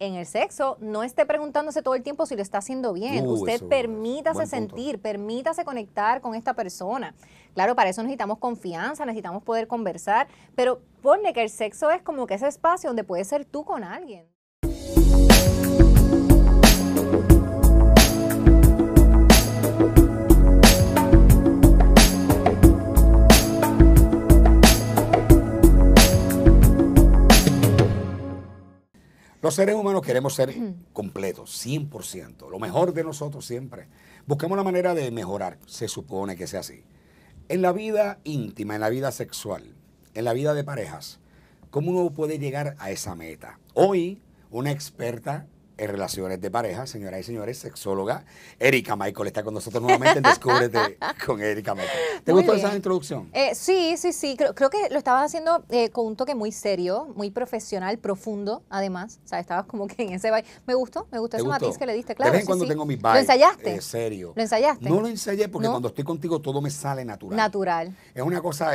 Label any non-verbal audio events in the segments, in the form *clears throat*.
en el sexo no esté preguntándose todo el tiempo si lo está haciendo bien. Usted permítase sentir, permítase conectar con esta persona. Claro, para eso necesitamos confianza, necesitamos poder conversar, pero ponle que el sexo es como que ese espacio donde puedes ser tú con alguien. Los seres humanos queremos ser completos, 100%, lo mejor de nosotros siempre. Busquemos la manera de mejorar, se supone que sea así. En la vida íntima, en la vida sexual, en la vida de parejas, ¿cómo uno puede llegar a esa meta? Hoy, una experta en relaciones de pareja, señoras y señores, sexóloga. Erika Michael está con nosotros nuevamente en Descúbrete *laughs* con Erika Michael. ¿Te gustó esa introducción? Eh, sí, sí, sí. Creo, que lo estabas haciendo eh, con un toque muy serio, muy profesional, profundo, además. O sea, estabas como que en ese baile. Me gustó, me gustó ese matiz que le diste, claro. cuando tengo mis ¿Lo ensayaste? Eh, serio. ¿Lo ensayaste? No lo ensayé porque cuando estoy contigo todo me sale natural. Natural. Es una cosa,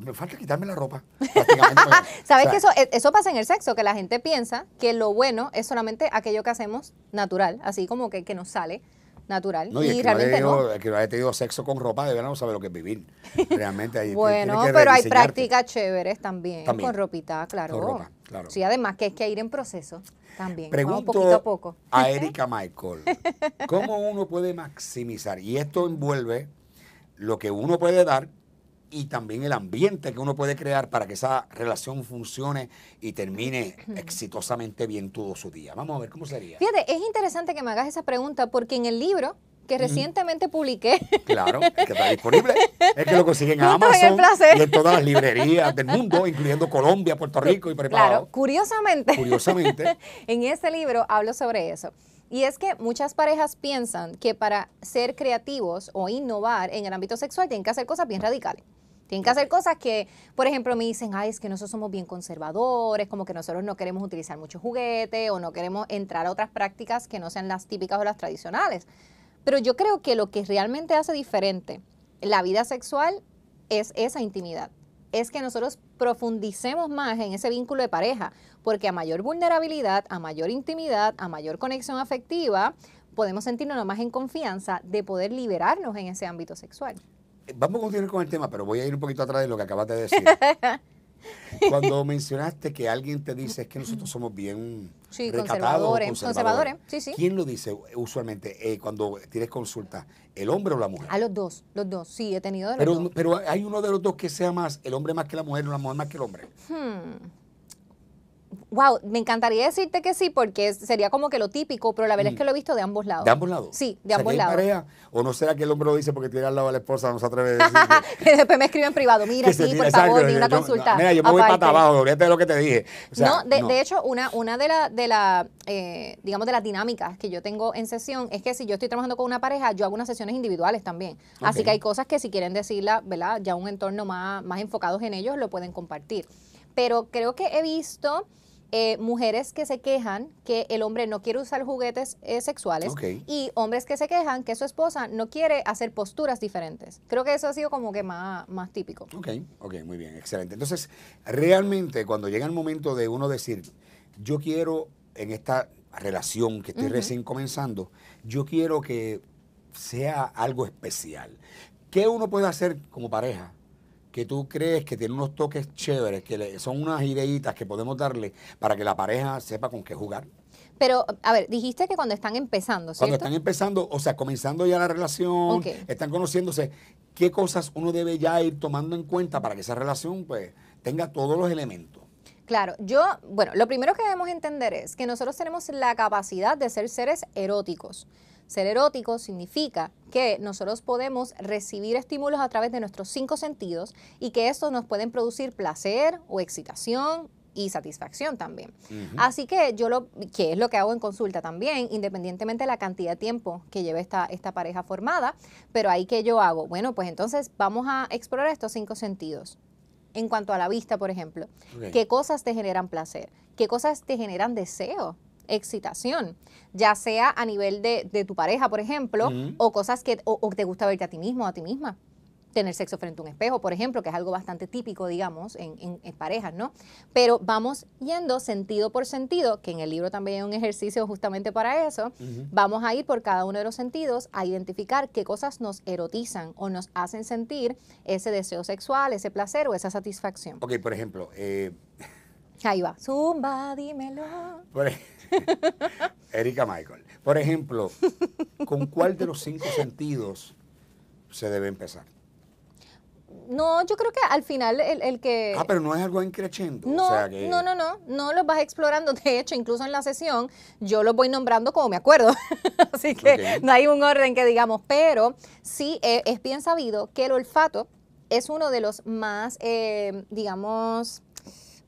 me falta quitarme la ropa. *laughs* Sabes que eso pasa en el sexo, que la gente piensa que lo bueno es solamente aquello que hacemos natural, así como que, que nos sale natural. y, realmente El no que no haya tenido sexo con ropa de verdad no sabe lo que es vivir. Realmente hay *laughs* Bueno, pero hay prácticas chéveres también, con ropita, claro. Con claro. Sí, además que es que ir en proceso también, Pregunto poquito a poco. A *laughs* Erika Michael, ¿cómo uno puede maximizar? Y esto envuelve lo que uno puede dar y también el ambiente que uno puede crear para que esa relación funcione y termine exitosamente bien todo su día. Vamos a ver cómo sería. Fíjate, es interesante que me hagas esa pregunta porque en el libro que recientemente publiqué. *laughs* Claro, es que está disponible. Es que lo consiguen en Amazon en todas las librerías del mundo, incluyendo Colombia, Puerto Rico y preparado. Claro, curiosamente. Curiosamente. *laughs* en este libro hablo sobre eso. Y es que muchas parejas piensan que para ser creativos o innovar en el ámbito sexual tienen que hacer cosas bien radicales. Tienen que hacer cosas que, por ejemplo, me dicen, ay, es que nosotros somos bien conservadores, como que nosotros no queremos utilizar mucho juguete o no queremos entrar a otras prácticas que no sean las típicas o las tradicionales. Pero yo creo que lo que realmente hace diferente la vida sexual es esa intimidad. Es que nosotros profundicemos más en ese vínculo de pareja, porque a mayor vulnerabilidad, a mayor intimidad, a mayor conexión afectiva, podemos sentirnos más en confianza de poder liberarnos en ese ámbito sexual vamos a continuar con el tema, pero voy a ir un poquito atrás de lo que acabas de decir. *laughs* Cuando mencionaste que alguien te dice es que nosotros somos bien sí, conservadores, ¿Quién lo dice usualmente eh, cuando tienes consulta? ¿El hombre o la mujer? A los dos, los dos, sí, he tenido de los pero, Pero hay uno de los dos que sea más, el hombre más que la mujer, o la mujer más que el hombre. Hmm. Wow, me encantaría decirte que sí, porque sería como que lo típico, pero la verdad es mm. que lo he visto de ambos lados. ¿De ambos lados? Sí, de ambos lados. Pareja, ¿O no será que el hombre lo dice porque tiene al lado a la esposa, no se atreve a decir? que *laughs* después me escribe en privado, mira, sí, por favor, di una consulta. mira, yo me voy para abajo, olvídate de lo que te dije. no, de, hecho, una, una de las, de eh, digamos, de dinámicas que yo tengo en sesión es que si yo estoy trabajando con una pareja, yo hago unas sesiones individuales también. Así que hay cosas que si quieren decirla, ¿verdad? Ya un entorno más, más enfocados en ellos, lo pueden compartir. Pero creo que he visto eh, mujeres que se quejan que el hombre no quiere usar juguetes eh, sexuales y hombres que se quejan que su esposa no quiere hacer posturas diferentes. Creo que eso ha sido como que más, más típico. Ok, muy bien, excelente. Entonces, realmente cuando llega el momento de uno decir, yo quiero en esta relación que estoy recién comenzando, yo quiero que sea algo especial. ¿Qué uno puede hacer como pareja que tú crees que tiene unos toques chéveres, que son unas ideitas que podemos darle para que la pareja sepa con qué jugar. Pero, a ver, dijiste que cuando están empezando, Cuando están empezando, o sea, comenzando ya la relación, están conociéndose, ¿qué cosas uno debe ya ir tomando en cuenta para que esa relación pues tenga todos los elementos? Claro, yo, bueno, lo primero que debemos entender es que nosotros tenemos la capacidad de ser seres eróticos. Ser erótico significa que nosotros podemos recibir estímulos a través de nuestros cinco sentidos y que estos nos pueden producir placer o excitación y satisfacción también. Así que yo lo que es lo que hago en consulta también, independientemente de la cantidad de tiempo que lleve esta, esta pareja formada, pero ahí que yo hago, bueno, pues entonces vamos a explorar estos cinco sentidos. En cuanto a la vista, por ejemplo, ¿qué cosas te generan placer? ¿Qué cosas te generan deseo? excitación, ya sea a nivel de, tu pareja, por ejemplo, o cosas que o, te gusta verte a ti mismo o a ti misma tener sexo frente a un espejo, por ejemplo, que es algo bastante típico, digamos, en, parejas, ¿no? Pero vamos yendo sentido por sentido, que en el libro también hay un ejercicio justamente para eso. Vamos a ir por cada uno de los sentidos a identificar qué cosas nos erotizan o nos hacen sentir ese deseo sexual, ese placer o esa satisfacción. Ok, por ejemplo, eh, *laughs* Ahí va. Zumba, dímelo. *laughs* Erika Michael. Por ejemplo, ¿con cuál de los cinco sentidos se debe empezar? No, yo creo que al final el, que... Ah, pero no es algo en No, no, no, no, no los vas explorando. De hecho, incluso en la sesión yo los voy nombrando como me acuerdo. *laughs* Así que no hay un orden que digamos, pero sí eh, es bien sabido que el olfato es uno de los más, eh, digamos,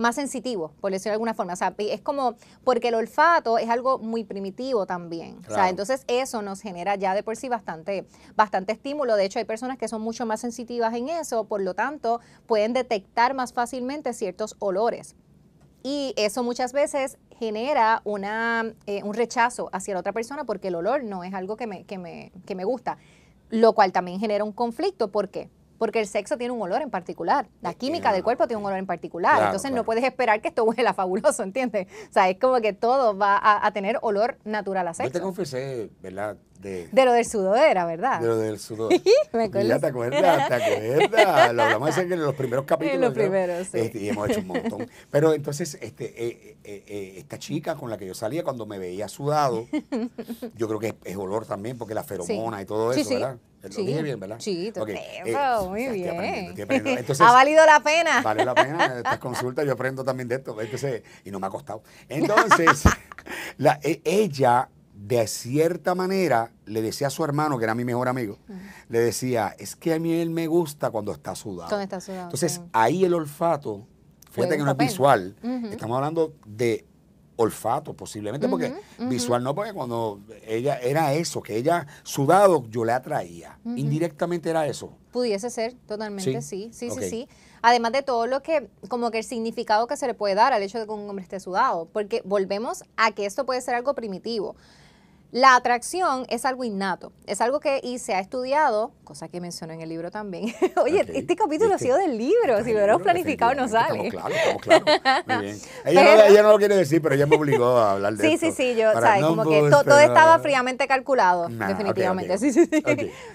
más sensitivo, por decirlo de alguna forma. O es como, porque el olfato es algo muy primitivo también. entonces eso nos genera ya de por sí bastante, bastante estímulo. De hecho, hay personas que son mucho más sensitivas en eso, por lo tanto, pueden detectar más fácilmente ciertos olores. Y eso muchas veces genera una, eh, un rechazo hacia la otra persona porque el olor no es algo que me, me, que me gusta, lo cual también genera un conflicto. ¿Por qué? porque el sexo tiene un olor en particular, la química del cuerpo tiene un olor en particular, entonces no puedes esperar que esto huela fabuloso, *laughs* ¿entiendes? O sea, es como que todo va a, tener olor natural a sexo. te confesé, ¿verdad? de, lo del sudadera, ¿verdad? De lo del sudor. *laughs* Me Ya ¿te acuerdas? ¿Te acuerdas? Lo hablamos en los primeros capítulos. *laughs* En los primeros, sí. Este, y hemos hecho un montón. Pero entonces, este, eh, eh, eh, esta chica con la que yo salía, cuando me veía sudado, *laughs* yo creo que es, olor también, porque la feromona y todo eso, ¿verdad? Lo dije bien, ¿verdad? Sí, okay. bien. muy bien. ha valido la pena. Vale la pena estas consultas, yo aprendo también de esto. Entonces, y no me ha costado. Entonces, la, e, ella de cierta manera le decía a su hermano, que era mi mejor amigo, le decía, es que a mí él me gusta cuando está sudado. Cuando está sudado. Entonces ahí el olfato, fíjate que no es visual, estamos hablando de olfato posiblemente, porque visual no, porque cuando ella era eso, que ella sudado yo le atraía, indirectamente era eso. Pudiese ser, totalmente, sí, sí, sí, sí, Además de todo lo que, como que el significado que se le puede dar al hecho de que un hombre esté sudado, porque volvemos a que esto puede ser algo primitivo. La atracción es algo innato, es algo que y se ha estudiado, cosa que menciono en el libro también. *laughs* Oye, este capítulo ha sido del libro, si lo hubiéramos planificado no sale. claro, claro. Muy bien. *laughs* Ella, no, lo quiere decir, pero ella me obligó a hablar de sí, Sí, sí, sí, yo, como que todo, estaba fríamente calculado, definitivamente. *laughs* Sí, sí, sí.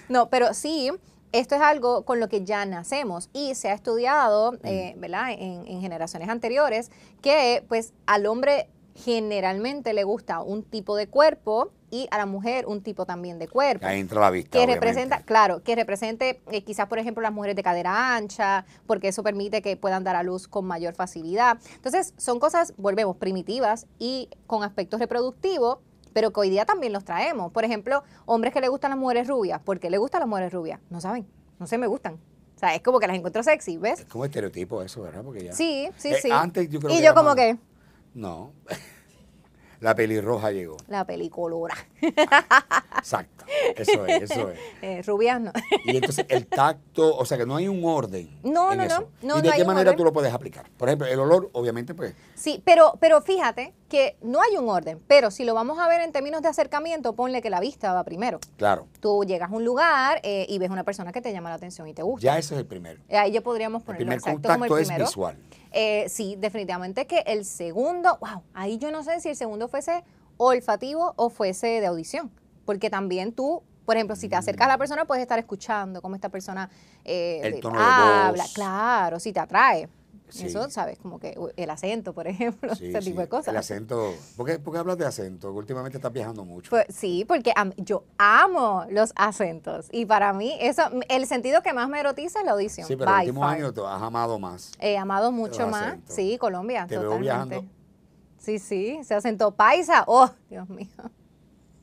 No, pero sí, esto es algo con lo que ya nacemos y se ha estudiado, mm. eh, ¿verdad? En, en, generaciones anteriores que, pues, al hombre generalmente le gusta un tipo de cuerpo a la mujer un tipo también de cuerpo. Ahí entra la vista. Que representa, claro, que represente eh, quizás, por ejemplo, las mujeres de cadera ancha, porque eso permite que puedan dar a luz con mayor facilidad. Entonces, son cosas, volvemos, primitivas y con aspectos reproductivos pero que hoy día también los traemos. Por ejemplo, hombres que le gustan las mujeres rubias. ¿Por qué le gustan las mujeres rubias? No saben, no se me gustan. O sea, es como que las encuentro sexy, ¿ves? Es como estereotipo eso, ¿verdad? Porque ya... Sí, sí, eh, sí. y yo como que... No. *laughs* La pelirroja llegó. La pelicolora. Exacto, eso es, eso es. *laughs* Eh, Y entonces el tacto, o sea que no hay un orden. No, no, no, ¿Y de qué manera tú lo puedes aplicar? Por ejemplo, el olor, obviamente, pues. Sí, pero, pero fíjate, que no hay un orden, pero si lo vamos a ver en términos de acercamiento, ponle que la vista va primero. Claro. Tú llegas a un lugar eh, y ves una persona que te llama la atención y te gusta. Ya ese es el primero. Eh, ahí ya podríamos ponerlo el primer exacto contacto como el primero. es visual. Eh, sí, definitivamente que el segundo, wow, ahí yo no sé si el segundo fuese olfativo o fuese de audición, porque también tú por ejemplo, si te acercas a la mm. persona, puedes estar escuchando cómo esta persona eh, habla, claro, si te atrae. Eso, ¿sabes? Como que el acento, por *laughs* ejemplo, ese tipo de cosas. El acento. ¿Por qué, hablas de acento? Últimamente estás viajando mucho. Pues, sí, porque yo amo los acentos. Y para mí, eso, el sentido que más me erotiza es la audición. Sí, pero en te has amado más. He amado mucho más. Sí, Colombia. Te totalmente. veo Sí, sí, se acentó paisa. Oh, Dios mío.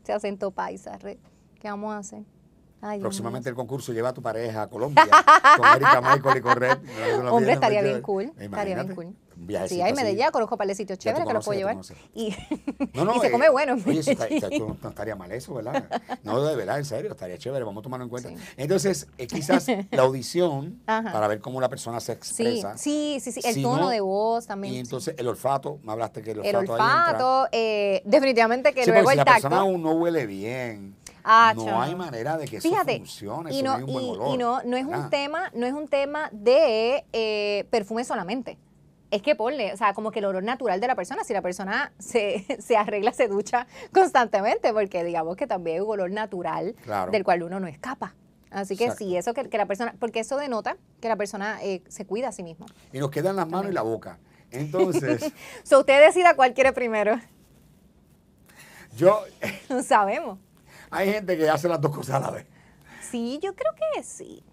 Se acentó paisa. ¿Qué vamos a Próximamente el concurso lleva a tu pareja a Colombia con Erika Michael y Correa *laughs* Hombre, estaría bien cool. Imagínate. Estaría bien cool. Sí, hay Medellín, ya conozco para chéveres que lo puedo llevar. *laughs* Y, se eh, come bueno. Oye, pues, no estaría mal eso, ¿verdad? No, de verdad, en serio, estaría chévere, vamos a tomarlo en cuenta. Entonces, eh, quizás *laughs* la audición para ver cómo la persona se expresa. Sí, sí, sí, sí el tono de voz también. Y entonces el olfato, me hablaste que el olfato. El olfato, eh, definitivamente que luego el si la persona aún no huele bien Ah, no hay manera de que eso funcione. Y no, y, olor, y no, no es un tema, no es un tema de eh, perfume solamente. Es que ponle, o sea, como que el olor natural de la persona, si la persona se, *laughs* se arregla, se ducha constantemente, porque digamos que también hay un olor natural del cual uno no escapa. Así que sí, eso que, la persona, porque eso denota que la persona eh, se cuida a sí misma Y nos quedan las manos y la boca. Entonces. *laughs* so usted decida cuál quiere primero. Yo. no *laughs* sabemos hay gente que hace las dos cosas a la vez. Sí, yo creo que sí.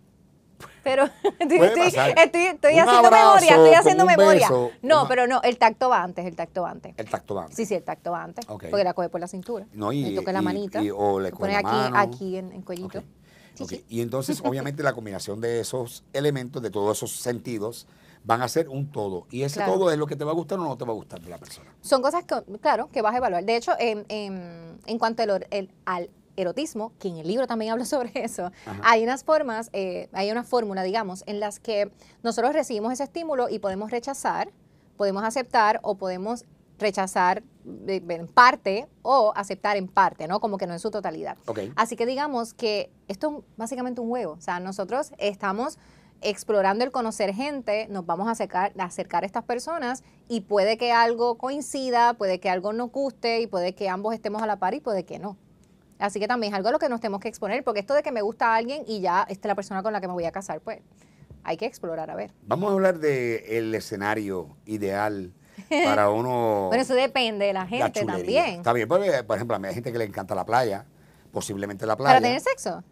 Pero *laughs* estoy, estoy, haciendo memoria, estoy haciendo memoria. no, pero no, el tacto va antes, el tacto antes. El tacto va antes. Sí, sí, el tacto antes. Porque la coge por la cintura. No, y, le toca la manita. Y, o le pone aquí, aquí en, en cuellito. Y entonces, *laughs* obviamente, la combinación de esos elementos, de todos esos sentidos, van a ser un todo. Y ese todo es lo que te va a gustar o no te va a gustar de la persona. Son cosas, que, claro, que vas a evaluar. De hecho, en, cuanto al, al erotismo, que en el libro también *laughs* hablo sobre eso, hay unas formas, eh, hay una fórmula, digamos, en las que nosotros recibimos ese estímulo y podemos rechazar, podemos aceptar o podemos rechazar eh, en parte o aceptar en parte, ¿no? Como que no en su totalidad. Así que digamos que esto es básicamente un juego. O sea, nosotros estamos explorando el conocer gente, nos vamos a acercar, a acercar a estas personas y puede que algo coincida, puede que algo nos guste y puede que ambos estemos a la par y puede que no. Así que también es algo a lo que nos tenemos que exponer, porque esto de que me gusta a alguien y ya esta es la persona con la que me voy a casar, pues hay que explorar, a ver. Vamos a hablar del escenario ideal para *laughs* uno... bueno, eso depende de la gente también. también. Está bien, pues, por ejemplo, hay gente que le encanta la playa, posiblemente la playa. ¿Para tener sexo?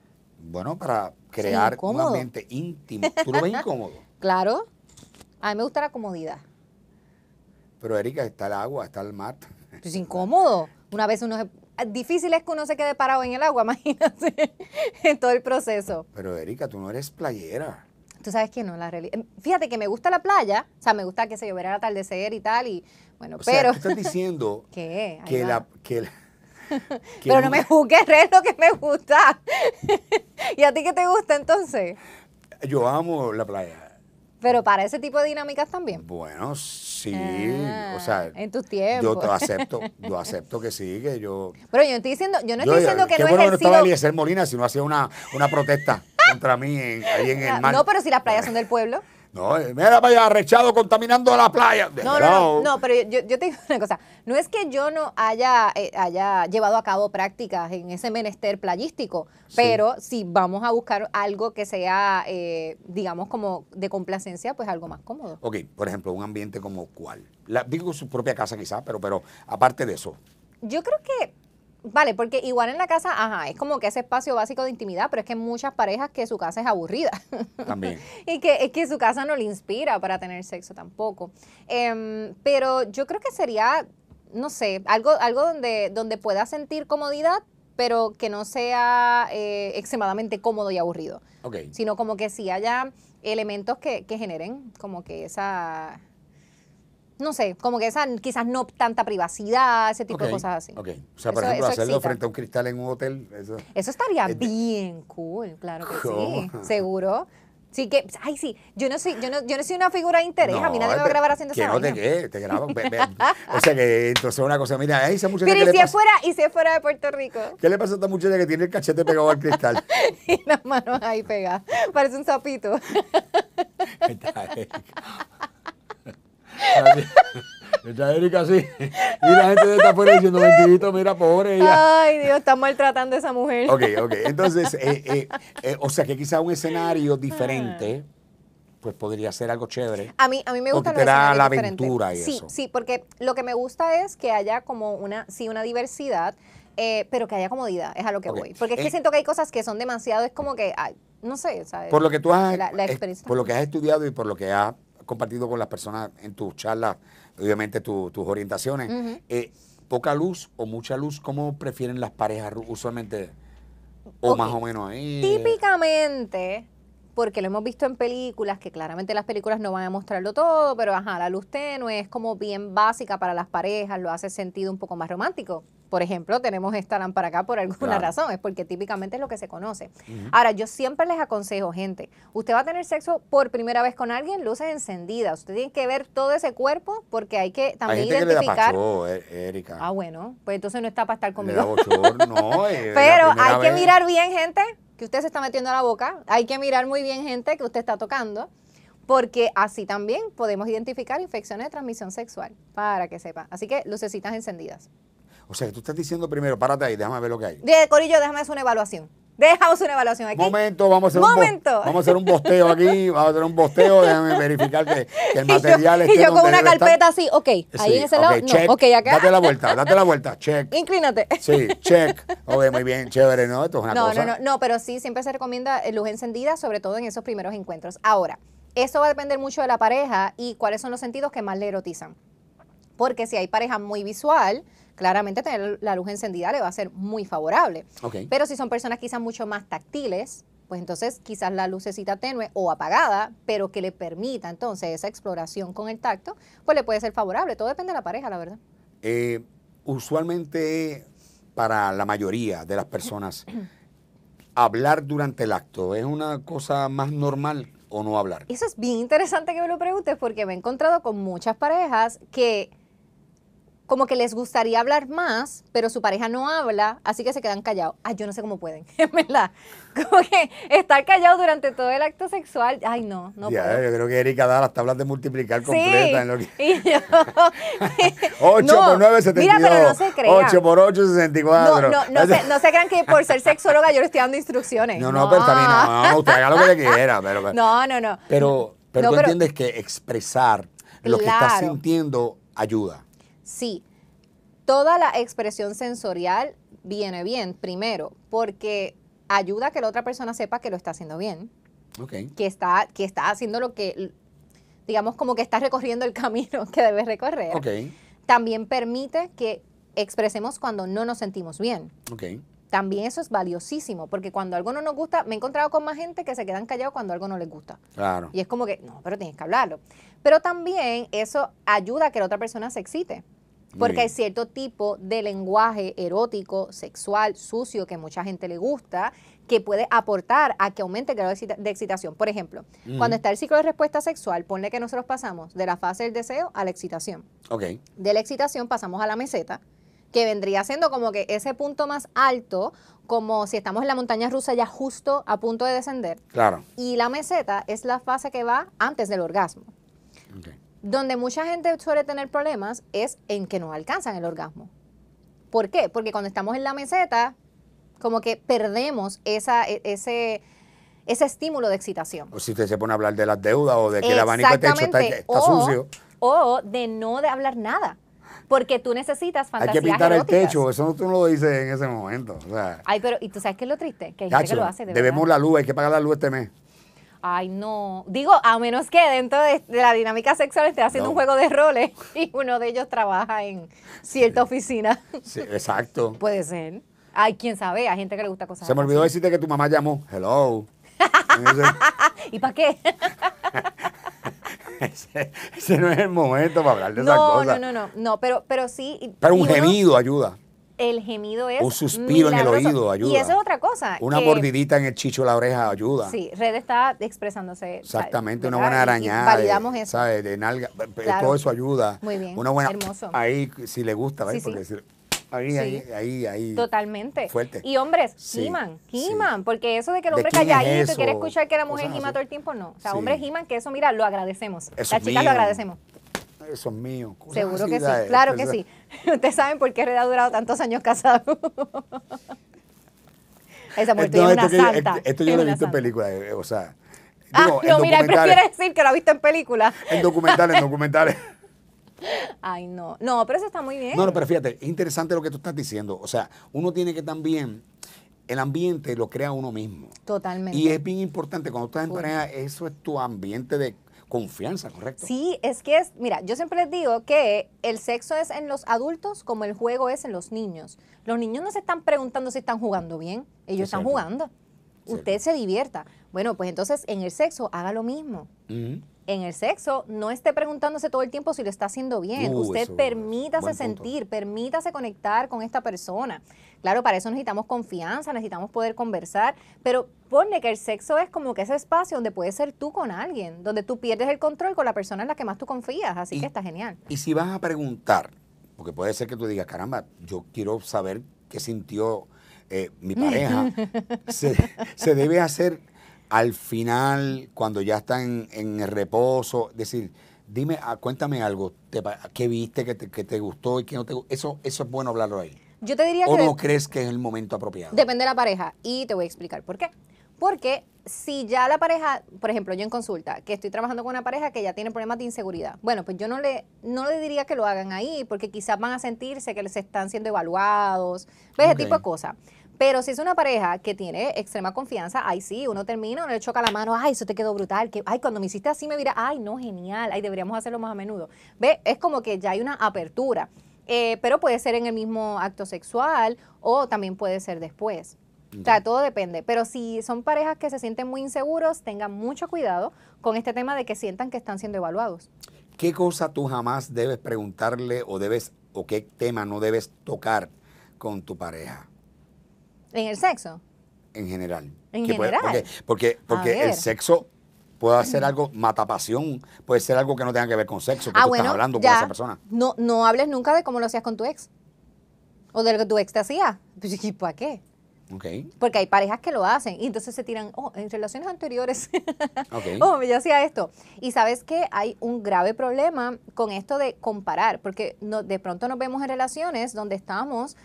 Bueno, para crear un ambiente íntimo. ¿Tú lo ves incómodo? *laughs* Claro. A mí me gusta la comodidad. Pero Erika, está el agua, está el mar. Es pues incómodo. Una vez uno se difícil es que uno se quede parado en el agua, *laughs* imagínate, en todo el proceso. Pero Erika, tú no eres playera. Tú sabes que no, la realidad. Em, fíjate que me gusta la playa, o sea, me gusta que se tal el atardecer y tal, y bueno, o pero. Sea, ¿tú estás diciendo *laughs* que, que la, *laughs* pero no me juzgues, es lo que me gusta. ¿Y a ti qué te gusta entonces? Yo amo la playa. Pero para ese tipo de dinámicas también. Bueno, sí, ah, o sea, en Yo te acepto, yo *laughs* acepto que sí, que yo. Pero yo estoy diciendo, yo no estoy diciendo que no bueno ejercido... que no estaba Eliezer Molina, sino hacía una, una protesta contra mí ahí en el *laughs* ah, mar. No, pero si las playas son del pueblo. No, mira, vaya arrechado contaminando la playa. No, no, no, pero yo, te digo una cosa. No es que yo no haya, eh, haya llevado a cabo prácticas en ese menester playístico, pero si vamos a buscar algo que sea, eh, digamos, como de complacencia, pues algo más cómodo. Ok, por ejemplo, un ambiente como cuál. digo su propia casa quizá, pero, pero aparte de eso. Yo creo que Vale, porque igual en la casa, ajá, es como que ese espacio básico de intimidad, pero es que muchas parejas que su casa es aburrida. También. *laughs* y que es que su casa no le inspira para tener sexo tampoco. Em, pero yo creo que sería, no sé, algo, algo donde, donde pueda sentir comodidad, pero que no sea eh, extremadamente cómodo y aburrido. Okay. Sino como que sí haya elementos que, que generen como que esa no sé, como que esa quizás no tanta privacidad, ese tipo de cosas así. Ok, o sea, por ejemplo, hacerlo frente a un cristal en un hotel. Eso, eso estaría bien cool, claro que sí, seguro. Sí que, ay sí, yo no soy, yo no, yo no soy una figura de interés, a mí nadie me va a grabar haciendo que esa no vaina. te, te graban, *laughs* o sea que entonces una cosa, mira, ahí esa muchacha Pero que y si es fuera, y si fuera de Puerto Rico. ¿Qué le pasa a esta muchacha que tiene el cachete pegado al cristal? *laughs* y las manos ahí pegadas, parece un sapito. *laughs* Está Erika Y la gente de esta afuera diciendo, mentirito, mira, pobre ella. Ay, Dios, está maltratando a esa mujer. Ok, ok. Entonces, eh, eh, eh, o sea que quizá un escenario diferente, ah. pues podría ser algo chévere. A mí, a mí me gusta será la aventura y sí, eso. Sí, porque lo que me gusta es que haya como una, sí, una diversidad, pero que haya comodidad, es a lo que voy. Porque es que siento que hay cosas que son demasiado, es como que, ay, no sé, ¿sabes? Por lo que tú has, por lo que has estudiado y por lo que has compartido con las personas en tus charlas, obviamente tus orientaciones, eh, poca luz o mucha luz, ¿cómo prefieren las parejas usualmente? O más o menos ahí. Típicamente, porque lo hemos visto en películas, que claramente las películas no van a mostrarlo todo, pero ajá, la luz tenue es como bien básica para las parejas, lo hace sentido un poco más romántico. Por ejemplo, tenemos esta lámpara acá por alguna razón, es porque típicamente es lo que se conoce. Ahora, yo siempre les aconsejo, gente, usted va a tener sexo por primera vez con alguien, luces encendidas. Usted tiene que ver todo ese cuerpo porque hay que también identificar. le Erika. Ah, bueno, pues entonces no está para estar conmigo. *laughs* Pero hay que mirar bien, gente, que usted se está metiendo a la boca. Hay que mirar muy bien, gente, que usted está tocando porque así también podemos identificar infecciones de transmisión sexual, para que sepa. Así que lucecitas encendidas. O sea, que tú estás diciendo primero, párate ahí, déjame ver lo que hay. Corillo, déjame hacer una evaluación. Dejamos una evaluación aquí. Momento, vamos a hacer, Momento. vamos a hacer un bosteo aquí, *laughs* vamos a hacer un bosteo, déjame verificar que, el material es. Y yo, y yo con una carpeta así, ok, ahí en ese lado, check, ok, acá. Date la vuelta, date la vuelta, check. *laughs* Inclínate. Sí, check. Ok, muy bien, chévere, ¿no? Esto es una cosa. No, no, no, pero sí, siempre se recomienda eh, luz encendida, sobre todo en esos primeros encuentros. Ahora, eso va a depender mucho de la pareja y cuáles son los sentidos que más le erotizan. Porque si hay pareja muy visual, claramente tener la luz encendida le va a ser muy favorable. Pero si son personas quizás mucho más táctiles, pues entonces quizás la lucecita tenue o apagada, pero que le permita entonces esa exploración con el tacto, pues le puede ser favorable. Todo depende de la pareja, la verdad. Eh, usualmente para la mayoría de las personas, *clears throat* hablar durante el acto es una cosa más normal o no hablar? Eso es bien interesante que me lo preguntes porque me he encontrado con muchas parejas que como que les gustaría hablar más, pero su pareja no habla, así que se quedan callados. Ay, yo no sé cómo pueden, es *laughs* verdad. Como que estar callados durante todo el acto sexual, ay no, no ya, puedo. Yo creo que Erika da las tablas de multiplicar completas. en lo que... *laughs* y 8 *laughs* por 9, 72. Mira, pero no se crean. 8 por 8, 64. No, no, no, se, no se crean que por ser sexóloga yo le estoy dando instrucciones. No, no, pero también no, no, usted haga lo que le quiera. Pero, no, no, no. Pero, pero no, tú entiendes que expresar lo que estás sintiendo ayuda. Sí, toda la expresión sensorial viene bien, primero, porque ayuda a que la otra persona sepa que lo está haciendo bien. Okay. Que, está, haciendo lo que, digamos, como que está recorriendo el *laughs* camino que debe recorrer. Okay. También permite que expresemos cuando no nos sentimos bien. Okay. También eso es valiosísimo, porque cuando algo no nos gusta, me he encontrado con más gente que se quedan callados cuando algo no les gusta. Claro. Y es como que, no, pero tienes que hablarlo. Pero también eso ayuda a que la otra persona se excite porque hay cierto tipo de lenguaje erótico, sexual, sucio, que mucha gente le gusta, que puede aportar a que aumente el grado de, excitación. Por ejemplo, cuando está el ciclo de respuesta sexual, ponle que nosotros pasamos de la fase del deseo a la excitación. Ok. De la excitación pasamos a la meseta, que vendría siendo como que ese punto más alto, como si estamos en la montaña rusa ya justo a punto de descender. Claro. Y la meseta es la fase que va antes del orgasmo. Ok. Donde mucha gente suele tener problemas es en que no alcanzan el orgasmo. ¿Por qué? Porque cuando estamos en la meseta, como que perdemos esa, e, ese, ese estímulo de excitación. O si usted se pone a hablar de las deudas o de que el abanico de techo está, sucio. O de no de hablar nada. Porque tú necesitas fantasías Hay que pintar el techo, eso no tú no lo dices en ese momento. Ay, pero, ¿y tú sabes qué es lo triste? Que hay gente que lo hace, Debemos la luz, hay que pagar la luz este mes ay no, digo, a menos que dentro de, la dinámica sexual esté haciendo un juego de roles *laughs* y uno de ellos trabaja en cierta oficina. exacto. *laughs* Puede ser. Ay, quién sabe, hay gente que le gusta cosas. Se me olvidó decirte que tu mamá llamó. Hello. *laughs* ¿Y para qué? ese, no es el momento para hablar de esa esas cosas. No, no, no, no, pero, pero sí. Pero un gemido ayuda el gemido es. Un suspiro en el oído ayuda. Y eso es otra cosa. Una bordidita mordidita en el chicho de la oreja ayuda. Sí, Red está expresándose. Exactamente, una buena arañada. Validamos eso. ¿sabes? De nalga, eh, eh, todo eso ayuda. Muy bien. Una buena. Hermoso. Ahí, si le gusta, ¿ves? Porque sí. Ahí, ahí, ahí, Totalmente. Fuerte. Y hombres, giman, giman, porque eso de que el hombre calladito y quiere escuchar que la mujer gima todo el tiempo, no. O sea, hombres giman, que eso, mira, lo agradecemos. Eso Las chicas lo agradecemos eso es mío. Seguro que sí, claro que sí. *laughs* Ustedes saben por qué él ha durado tantos años casado. *laughs* Esa mujer no, esto, una esto, yo lo he visto en películas, eh, o sea. ah, no, mira, prefiere decir que lo ha visto en películas. En documentales, en *laughs* documentales. Ay, no. No, pero eso está muy bien. No, no, pero fíjate, es interesante lo que tú estás diciendo. O sea, uno tiene que también. El ambiente lo crea uno mismo. Totalmente. Y es bien importante. Cuando estás en pareja, eso es tu ambiente de confianza, ¿correcto? Sí, es que es, mira, yo siempre les digo que el sexo es en los adultos como el juego es en los niños. Los niños no se están preguntando si están jugando bien, ellos están jugando. Usted se divierta. Bueno, pues entonces en el sexo haga lo mismo en el sexo, no esté preguntándose todo el tiempo si lo está haciendo bien. Uh, Usted permítase sentir, permítase conectar con esta persona. Claro, para eso necesitamos confianza, necesitamos poder conversar, pero pone que el sexo es como que ese espacio donde puedes ser tú con alguien, donde tú pierdes el control con la persona en la que más tú confías, así que está genial. Y si vas a preguntar, porque puede ser que tú digas, caramba, yo quiero saber qué sintió eh, mi *laughs* pareja, se debe hacer al final, cuando ya están en, reposo, decir, dime, ah, cuéntame algo, ¿qué viste, que te, gustó y qué no te gustó? Eso, eso es bueno hablarlo ahí. Yo te diría ¿O no crees que es el momento apropiado? Depende de la pareja y te voy a explicar por qué. Porque si ya la pareja, por ejemplo, yo en consulta, que estoy trabajando con una pareja que ya tiene problemas de inseguridad, bueno, pues yo no le, no le diría que lo hagan ahí, porque quizás van a sentirse que les están siendo evaluados, Ese tipo de cosas. Pero si es una pareja que tiene extrema confianza, ay sí, uno termina, uno le choca la mano, ay, eso te quedó brutal, que, ay, cuando me hiciste así me mira, ay, no, genial, ay, deberíamos hacerlo más a menudo. ¿Ve? Es como que ya hay una apertura, eh, pero puede ser en el mismo acto sexual o también puede ser después. O sea, todo depende. Pero si son parejas que se sienten muy inseguros, tengan mucho cuidado con este tema de que sientan que están siendo evaluados. ¿Qué cosa tú jamás debes preguntarle o debes o qué tema no debes tocar con tu pareja? ¿En el sexo? En general. ¿En general? porque porque, el sexo puede ser algo matapasión, puede ser algo que no tenga que ver con sexo, que ah, tú estás hablando con esa persona. No, no hables nunca de cómo lo hacías con tu ex. O de lo que tu ex te hacía. *laughs* Pues, ¿Y para qué? Porque hay parejas que lo hacen y entonces se tiran, oh, en relaciones anteriores, *laughs* oh, yo hacía esto. Y sabes que hay un grave problema con esto de comparar, porque no, de pronto nos vemos en relaciones donde estamos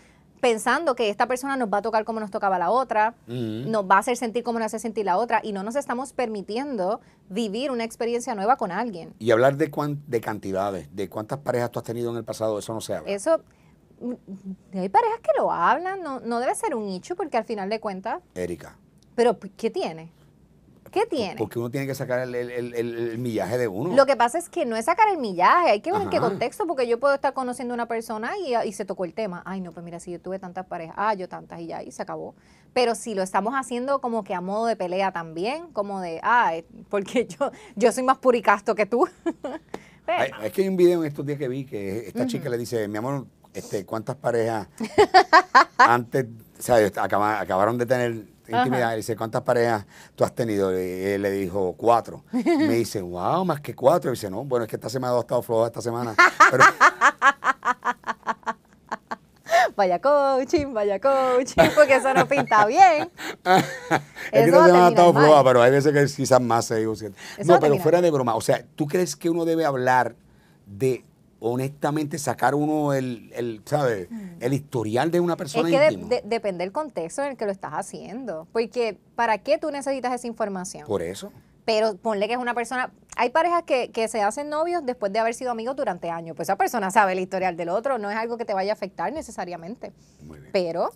pensando que esta persona nos va a tocar como nos tocaba la otra, nos va a hacer sentir como nos hace sentir la otra, y no nos estamos permitiendo vivir una experiencia nueva con alguien. Y hablar de, de cantidades, de cuántas parejas tú has tenido en el pasado, eso no se habla. Eso, mm, hay parejas que lo hablan, no, no debe ser un nicho, porque al final de cuentas... Erika. Pero, ¿qué tiene? ¿Qué tiene? Porque uno tiene que sacar el, millaje de uno. Lo que pasa es que no es sacar el millaje, hay que ver en qué contexto, porque yo puedo estar conociendo a una persona y, y, se tocó el tema. Ay, no, pues mira, si yo tuve tantas parejas, ah, yo tantas y ya, y se acabó. Pero si lo estamos haciendo como que a modo de pelea también, como de, ah, eh, porque *laughs* yo, yo soy más puricasto que tú. es *laughs* que hay un video en estos días que vi que esta chica le dice, mi amor, este, ¿cuántas parejas antes, o sea, acabaron de tener intimidad. y dice, ¿cuántas parejas tú has tenido? él le dijo, cuatro. Me dice, wow, más que cuatro. Y dice, no, bueno, es que esta semana ha estado floja esta semana. *laughs* vaya coaching, vaya coaching, porque eso no pinta bien. es que no ha estado floja, pero hay veces que quizás más se digo. No, pero fuera de broma, o sea, ¿tú crees que uno debe hablar de honestamente sacar uno el, el, mm. el historial de una persona. Es que depende del contexto en el que lo estás haciendo. Porque ¿para qué tú necesitas esa información? Por eso. Pero ponle que es una persona... Hay parejas que, que se hacen novios después de haber sido amigos durante años. Pues esa persona sabe el historial del otro. No es algo que te vaya a afectar necesariamente. Pero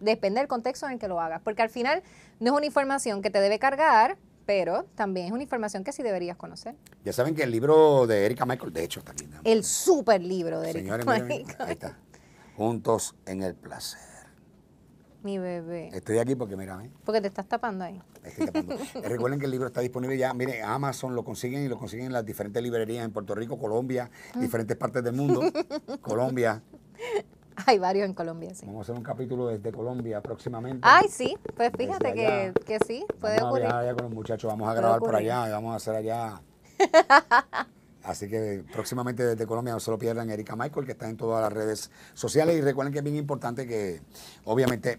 depende del contexto en el que lo hagas. Porque al final no es una información que te debe cargar pero también es una información que sí deberías conocer. Ya saben que el libro de Erika Michael, de hecho, está aquí. El super libro de Erika Michael. ahí está. Juntos en el placer. Mi bebé. Estoy aquí porque, mira mí. ¿eh? Porque te estás tapando ahí. Eh, recuerden que el libro está disponible ya. Miren, Amazon lo consiguen y lo consiguen en las diferentes librerías en Puerto Rico, Colombia, mm. diferentes partes del mundo. Colombia. *laughs* Hay varios en Colombia, sí. Vamos a hacer un capítulo desde Colombia próximamente. Ay, sí, pues fíjate que, sí, puede vamos con los muchachos, vamos a grabar por allá vamos a hacer allá. *laughs* Así que próximamente desde Colombia no se lo pierdan Erika Michael, que está en todas las redes sociales. Y recuerden que es bien importante que, obviamente,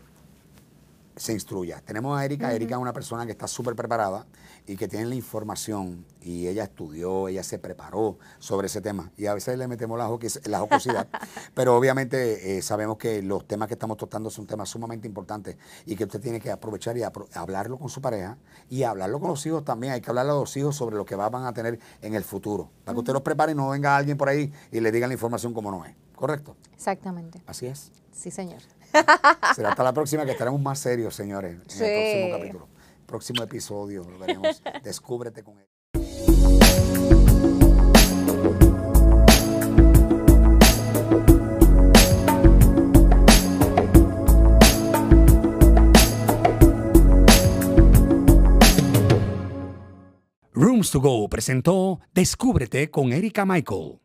se instruya. Tenemos a Erika. Erika es una persona que está súper preparada y que tienen la información y ella estudió, ella se preparó sobre ese tema y a veces le metemos la, la jocosidad, *laughs* pero obviamente eh, sabemos que los temas que estamos tratando son temas sumamente importantes y que usted tiene que aprovechar y hablarlo con su pareja y hablarlo con los hijos también, hay que hablarle a los hijos sobre lo que van a tener en el futuro, para que usted los prepare y no venga alguien por ahí y le diga la información como no es, ¿correcto? Exactamente. Así es. Sí, señor. Será hasta la próxima que estaremos más serios, señores, en el próximo capítulo próximo episodio lo veremos. *laughs* Descúbrete con él. Rooms to Go presentó Descúbrete con Erika Michael.